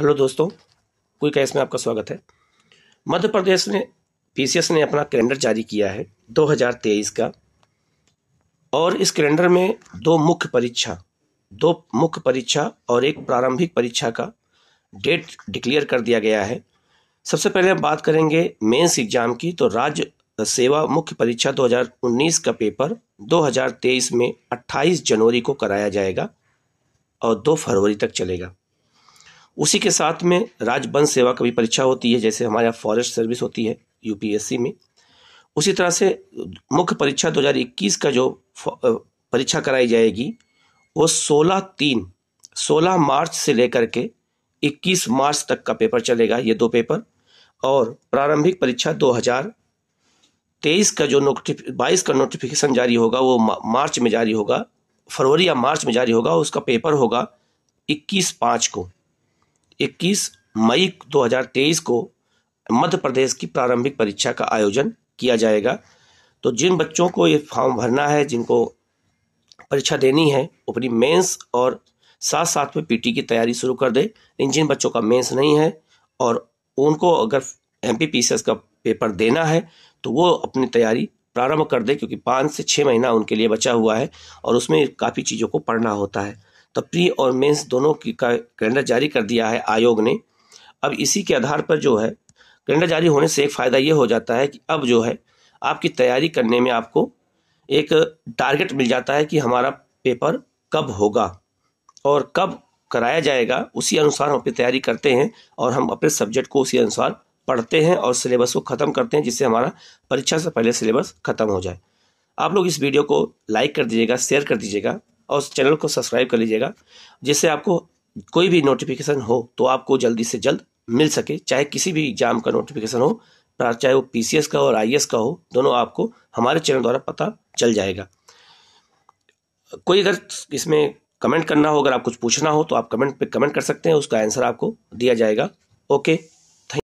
hello दोस्तों कोई कैस में आपका स्वागत है मध्य प्रदेश ने पीसीएस ने अपना कैलेंडर जारी किया है 2023 का और इस कैलेंडर में दो मुख्य परीक्षा दो मुख्य परीक्षा और एक प्रारंभिक परीक्षा का डेट डिक्लेयर कर दिया गया है सबसे पहले हम बात करेंगे मेंस एग्जाम की तो राज्य सेवा मुख्य परीक्षा 2019 का पेपर 2023 में 28 जनवरी को कराया जाएगा और 2 फरवरी तक चलेगा उसी के साथ में वन सेवा का भी परीक्षा होती है जैसे हमारे फॉरेस्ट सर्विस होती है यूपीएससी में उसी तरह से मुख्य परीक्षा 2021 का जो परीक्षा कराई जाएगी वो 16 तीन 16 मार्च से लेकर के 21 मार्च तक का पेपर चलेगा ये दो पेपर और प्रारंभिक परीक्षा 2023 का जो नोटिफिक बाईस का नोटिफिकेशन जारी होगा वो मार्च में जारी होगा फरवरी या मार्च में जारी होगा उसका पेपर होगा इक्कीस पाँच को 21 मई 2023 को मध्य प्रदेश की प्रारंभिक परीक्षा का आयोजन किया जाएगा तो जिन बच्चों को ये फॉर्म भरना है जिनको परीक्षा देनी है अपनी मेंस और साथ साथ में पीटी की तैयारी शुरू कर दे इन जिन बच्चों का मेंस नहीं है और उनको अगर एम पी का पेपर देना है तो वो अपनी तैयारी प्रारंभ कर दे क्योंकि पाँच से छः महीना उनके लिए बचा हुआ है और उसमें काफ़ी चीज़ों को पढ़ना होता है तो प्री और मेंस दोनों की का कैलेंडर जारी कर दिया है आयोग ने अब इसी के आधार पर जो है कैलेंडर जारी होने से एक फ़ायदा ये हो जाता है कि अब जो है आपकी तैयारी करने में आपको एक टारगेट मिल जाता है कि हमारा पेपर कब होगा और कब कराया जाएगा उसी अनुसार हम अपनी तैयारी करते हैं और हम अपने सब्जेक्ट को उसी अनुसार पढ़ते हैं और सिलेबस को ख़त्म करते हैं जिससे हमारा परीक्षा से पहले सिलेबस ख़त्म हो जाए आप लोग इस वीडियो को लाइक कर दीजिएगा शेयर कर दीजिएगा और उस चैनल को सब्सक्राइब कर लीजिएगा जिससे आपको कोई भी नोटिफिकेशन हो तो आपको जल्दी से जल्द मिल सके चाहे किसी भी एग्जाम का नोटिफिकेशन हो चाहे वो पी का और आई का हो दोनों आपको हमारे चैनल द्वारा पता चल जाएगा कोई अगर इसमें कमेंट करना हो अगर आप कुछ पूछना हो तो आप कमेंट पे कमेंट कर सकते हैं उसका आंसर आपको दिया जाएगा ओके